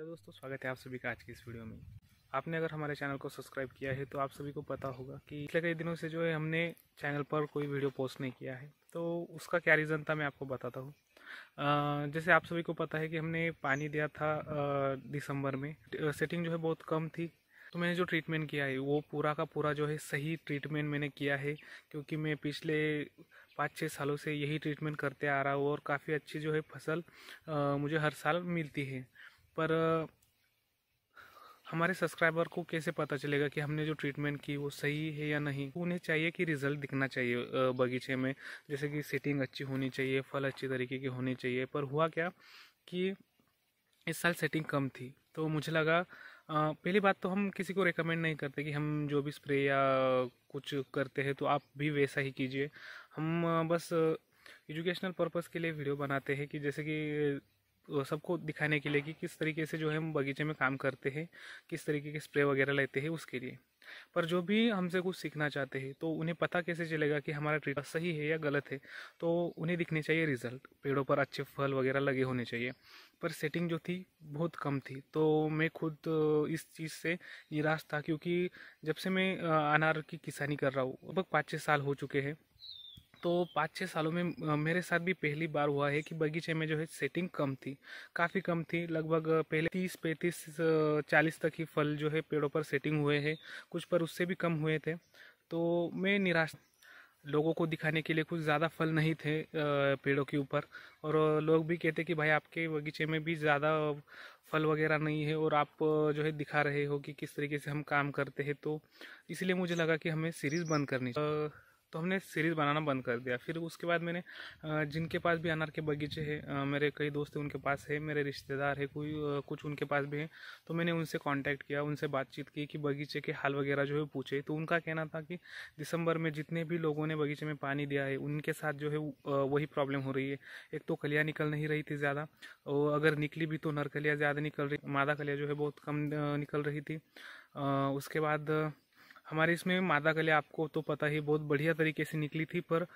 hello दोस्तों स्वागत है आप सभी का आज की इस वीडियो में आपने अगर हमारे चैनल को सब्सक्राइब किया है तो आप सभी को पता होगा कि पिछले कई दिनों से जो है हमने चैनल पर कोई वीडियो पोस्ट नहीं किया है तो उसका क्या रीज़न था मैं आपको बताता हूँ जैसे आप सभी को पता है कि हमने पानी दिया था दिसंबर में सेटिंग जो है बहुत कम थी तो मैंने जो ट्रीटमेंट किया है वो पूरा का पूरा जो है सही ट्रीटमेंट मैंने किया है क्योंकि मैं पिछले पाँच छः सालों से यही ट्रीटमेंट करते आ रहा हूँ और काफ़ी अच्छी जो है फसल मुझे हर साल मिलती है पर हमारे सब्सक्राइबर को कैसे पता चलेगा कि हमने जो ट्रीटमेंट की वो सही है या नहीं उन्हें चाहिए कि रिजल्ट दिखना चाहिए बगीचे में जैसे कि सेटिंग अच्छी होनी चाहिए फल अच्छी तरीके की होने चाहिए पर हुआ क्या कि इस साल सेटिंग कम थी तो मुझे लगा पहली बात तो हम किसी को रेकमेंड नहीं करते कि हम जो भी स्प्रे या कुछ करते हैं तो आप भी वैसा ही कीजिए हम बस एजुकेशनल पर्पज के लिए वीडियो बनाते हैं कि जैसे कि सबको दिखाने के लिए कि किस तरीके से जो है हम बगीचे में काम करते हैं किस तरीके के स्प्रे वगैरह लेते हैं उसके लिए पर जो भी हमसे कुछ सीखना चाहते हैं तो उन्हें पता कैसे चलेगा कि हमारा ट्रीटमेंट सही है या गलत है तो उन्हें दिखने चाहिए रिजल्ट पेड़ों पर अच्छे फल वगैरह लगे होने चाहिए पर सेटिंग जो थी बहुत कम थी तो मैं खुद इस चीज़ से निराश था क्योंकि जब से मैं अनार की किसानी कर रहा हूँ लगभग पाँच छः साल हो चुके हैं तो पाँच छः सालों में मेरे साथ भी पहली बार हुआ है कि बगीचे में जो है सेटिंग कम थी काफ़ी कम थी लगभग पहले तीस पैंतीस चालीस तक ही फल जो है पेड़ों पर सेटिंग हुए हैं कुछ पर उससे भी कम हुए थे तो मैं निराश लोगों को दिखाने के लिए कुछ ज़्यादा फल नहीं थे पेड़ों के ऊपर और लोग भी कहते कि भाई आपके बगीचे में भी ज़्यादा फल वगैरह नहीं है और आप जो है दिखा रहे हो कि किस तरीके से हम काम करते हैं तो इसलिए मुझे लगा कि हमें सीरीज़ बंद करनी चाहिए तो हमने सीरीज़ बनाना बंद कर दिया फिर उसके बाद मैंने जिनके पास भी अनार के बगीचे हैं मेरे कई दोस्त हैं उनके पास है मेरे रिश्तेदार है कोई कुछ उनके पास भी हैं तो मैंने उनसे कांटेक्ट किया उनसे बातचीत की कि बगीचे के हाल वगैरह जो है पूछे तो उनका कहना था कि दिसंबर में जितने भी लोगों ने बगीचे में पानी दिया है उनके साथ जो है वही प्रॉब्लम हो रही है एक तो कलिया निकल नहीं रही थी ज़्यादा और अगर निकली भी तो नर कलिया ज़्यादा निकल रही मादा कलिया जो है बहुत कम निकल रही थी उसके बाद हमारे इसमें मादा कले आपको तो पता ही बहुत बढ़िया तरीके से निकली थी पर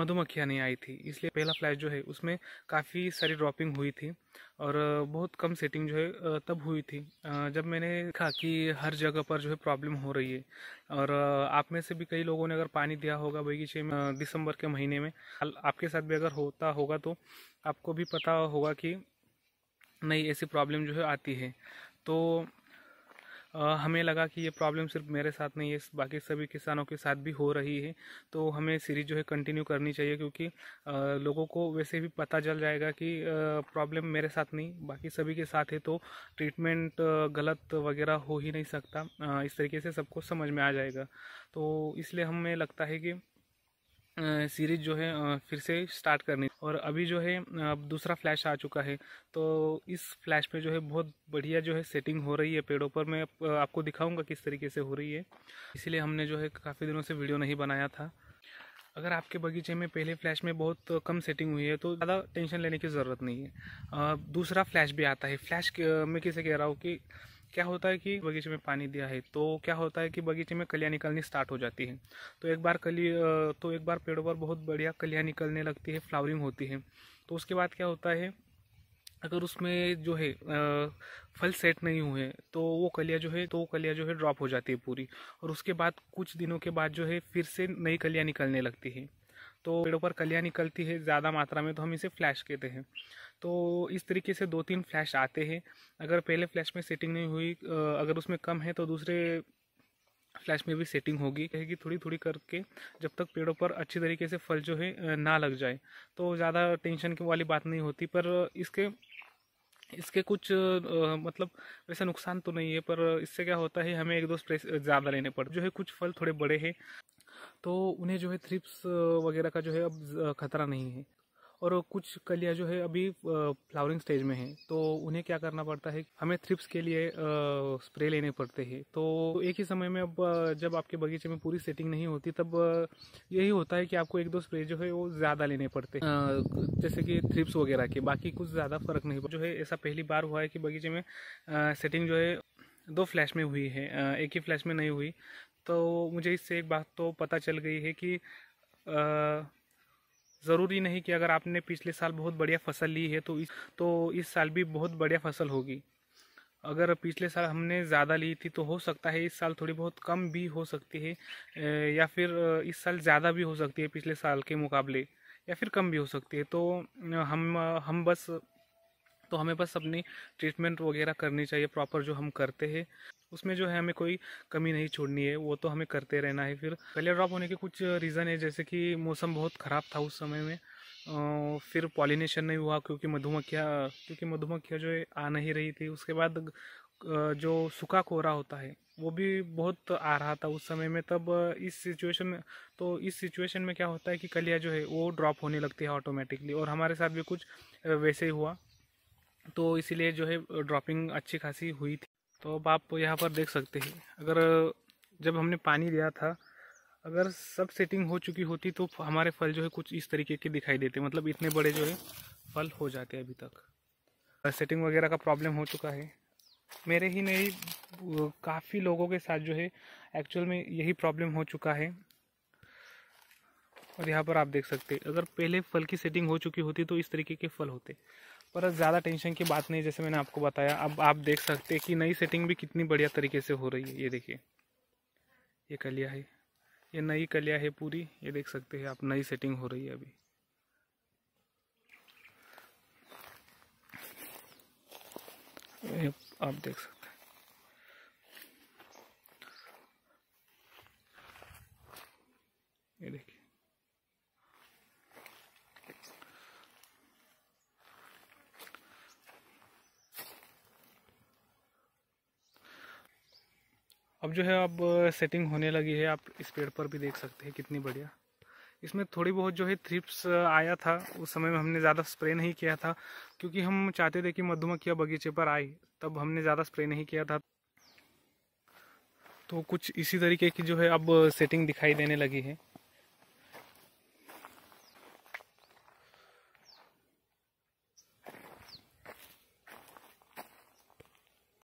मधुमक्खियाँ नहीं आई थी इसलिए पहला फ्लैश जो है उसमें काफ़ी सारी ड्रॉपिंग हुई थी और बहुत कम सेटिंग जो है तब हुई थी जब मैंने देखा कि हर जगह पर जो है प्रॉब्लम हो रही है और आप में से भी कई लोगों ने अगर पानी दिया होगा बगीचे में दिसंबर के महीने में आपके साथ भी अगर होता होगा तो आपको भी पता होगा कि नहीं ऐसी प्रॉब्लम जो है आती है तो हमें लगा कि ये प्रॉब्लम सिर्फ मेरे साथ नहीं है बाकी सभी किसानों के साथ भी हो रही है तो हमें सीरीज जो है कंटिन्यू करनी चाहिए क्योंकि लोगों को वैसे भी पता चल जाएगा कि प्रॉब्लम मेरे साथ नहीं बाकी सभी के साथ है तो ट्रीटमेंट गलत वगैरह हो ही नहीं सकता इस तरीके से सबको समझ में आ जाएगा तो इसलिए हमें लगता है कि सीरीज जो है फिर से स्टार्ट करनी और अभी जो है अब दूसरा फ्लैश आ चुका है तो इस फ्लैश में जो है बहुत बढ़िया जो है सेटिंग हो रही है पेड़ों पर मैं आपको दिखाऊंगा किस तरीके से हो रही है इसीलिए हमने जो है काफ़ी दिनों से वीडियो नहीं बनाया था अगर आपके बगीचे में पहले फ्लैश में बहुत कम सेटिंग हुई है तो ज़्यादा टेंशन लेने की ज़रूरत नहीं है दूसरा फ्लैश भी आता है फ्लैश मैं किसे कह रहा हूँ कि क्या होता है कि बगीचे में पानी दिया है तो क्या होता है कि बगीचे में कलियाँ निकलनी स्टार्ट हो जाती है तो एक बार कली तो एक बार पेड़ों पर बहुत बढ़िया कलियाँ निकलने लगती है फ्लावरिंग होती है तो उसके बाद क्या होता है अगर उसमें जो है आ, फल सेट नहीं हुए तो वो कलिया जो है तो वो कलिया जो है ड्रॉप हो जाती है पूरी और उसके बाद कुछ दिनों के बाद जो है फिर से नई कलियाँ निकलने लगती है तो पेड़ों पर कलियाँ निकलती है ज़्यादा मात्रा में तो हम इसे फ्लैश कहते हैं तो इस तरीके से दो तीन फ्लैश आते हैं अगर पहले फ्लैश में सेटिंग नहीं हुई अगर उसमें कम है तो दूसरे फ्लैश में भी सेटिंग होगी रहेगी थोड़ी थोड़ी करके जब तक पेड़ों पर अच्छी तरीके से फल जो है ना लग जाए तो ज़्यादा टेंशन की वाली बात नहीं होती पर इसके इसके कुछ आ, मतलब वैसे नुकसान तो नहीं है पर इससे क्या होता है हमें एक दो स्प्रे ज़्यादा लेने पड़ते जो है कुछ फल थोड़े बड़े हैं तो उन्हें जो है थ्रिप्स वगैरह का जो है अब ख़तरा नहीं है और कुछ कलियाँ जो है अभी फ्लावरिंग स्टेज में है तो उन्हें क्या करना पड़ता है हमें थ्रिप्स के लिए स्प्रे लेने पड़ते हैं तो एक ही समय में अब जब आपके बगीचे में पूरी सेटिंग नहीं होती तब यही होता है कि आपको एक दो स्प्रे जो है वो ज़्यादा लेने पड़ते हैं जैसे कि थ्रिप्स वगैरह के बाकी कुछ ज़्यादा फ़र्क नहीं जो है ऐसा पहली बार हुआ है कि बगीचे में सेटिंग जो है दो फ्लैश में हुई है एक ही फ्लैश में नहीं हुई तो मुझे इससे एक बात तो पता चल गई है कि ज़रूरी नहीं कि अगर आपने पिछले साल बहुत बढ़िया फसल ली है तो इस तो इस साल भी बहुत बढ़िया फसल होगी अगर पिछले साल हमने ज़्यादा ली थी तो हो सकता है इस साल थोड़ी बहुत कम भी हो सकती है या फिर इस साल ज़्यादा भी हो सकती है पिछले साल के मुकाबले या फिर कम भी हो सकती है तो हम हम बस तो हमें बस अपनी ट्रीटमेंट वगैरह करनी चाहिए प्रॉपर जो हम करते हैं उसमें जो है हमें कोई कमी नहीं छोड़नी है वो तो हमें करते रहना है फिर कलर ड्रॉप होने के कुछ रीज़न है जैसे कि मौसम बहुत ख़राब था उस समय में फिर पॉलिनेशन नहीं हुआ क्योंकि मधुमक्खियाँ क्योंकि मधुमक्खियाँ जो है आ नहीं रही थी उसके बाद जो सूखा कोहरा होता है वो भी बहुत आ रहा था उस समय में तब इस सिचुएशन में तो इस सिचुएशन में क्या होता है कि कलिया जो है वो ड्रॉप होने लगती है ऑटोमेटिकली और हमारे साथ भी कुछ वैसे ही हुआ तो इसीलिए जो है ड्रॉपिंग अच्छी खासी हुई थी तो अब आप यहाँ पर देख सकते हैं अगर जब हमने पानी दिया था अगर सब सेटिंग हो चुकी होती तो हमारे फल जो है कुछ इस तरीके के दिखाई देते मतलब इतने बड़े जो है फल हो जाते अभी तक सेटिंग वगैरह का प्रॉब्लम हो चुका है मेरे ही नहीं काफ़ी लोगों के साथ जो है एक्चुअल में यही प्रॉब्लम हो चुका है और यहाँ पर आप देख सकते हैं अगर पहले फल की सेटिंग हो चुकी होती तो इस तरीके के फल होते पर ज़्यादा टेंशन की बात नहीं जैसे मैंने आपको बताया अब आप देख सकते हैं कि नई सेटिंग भी कितनी बढ़िया तरीके से हो रही है ये देखिए ये कलिया है ये नई कलिया है पूरी ये देख सकते हैं आप नई सेटिंग हो रही है अभी आप देख सकते हैं ये देखिए अब जो है अब सेटिंग होने लगी है आप इस पेड़ पर भी देख सकते हैं कितनी बढ़िया इसमें थोड़ी बहुत जो है थ्रिप्स आया था उस समय में हमने ज़्यादा स्प्रे नहीं किया था क्योंकि हम चाहते थे कि मधुमक्खियाँ बगीचे पर आए तब हमने ज़्यादा स्प्रे नहीं किया था तो कुछ इसी तरीके की जो है अब सेटिंग दिखाई देने लगी है